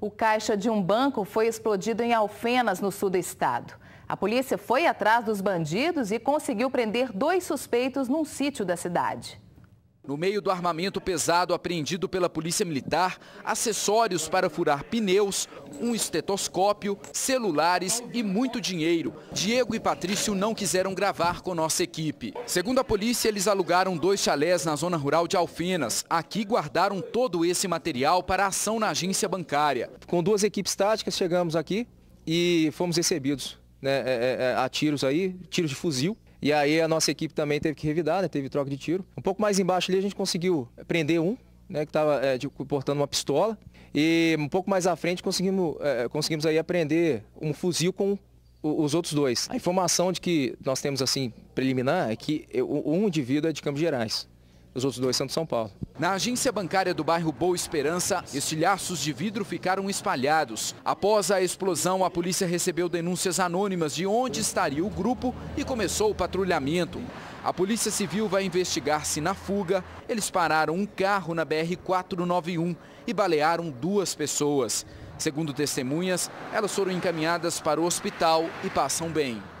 O caixa de um banco foi explodido em Alfenas, no sul do estado. A polícia foi atrás dos bandidos e conseguiu prender dois suspeitos num sítio da cidade. No meio do armamento pesado apreendido pela Polícia Militar, acessórios para furar pneus, um estetoscópio, celulares e muito dinheiro. Diego e Patrício não quiseram gravar com nossa equipe. Segundo a polícia, eles alugaram dois chalés na zona rural de Alfenas. Aqui guardaram todo esse material para ação na agência bancária. Com duas equipes táticas chegamos aqui e fomos recebidos né, é, é, é, a tiros aí, tiros de fuzil. E aí a nossa equipe também teve que revidar, né? teve troca de tiro. Um pouco mais embaixo ali a gente conseguiu prender um, né, que estava é, portando uma pistola. E um pouco mais à frente conseguimos, é, conseguimos aí apreender um fuzil com os outros dois. A informação de que nós temos assim preliminar é que um indivíduo é de Campos Gerais os outros dois são de São Paulo. Na agência bancária do bairro Boa Esperança, estilhaços de vidro ficaram espalhados. Após a explosão, a polícia recebeu denúncias anônimas de onde estaria o grupo e começou o patrulhamento. A Polícia Civil vai investigar se na fuga eles pararam um carro na BR-491 e balearam duas pessoas. Segundo testemunhas, elas foram encaminhadas para o hospital e passam bem.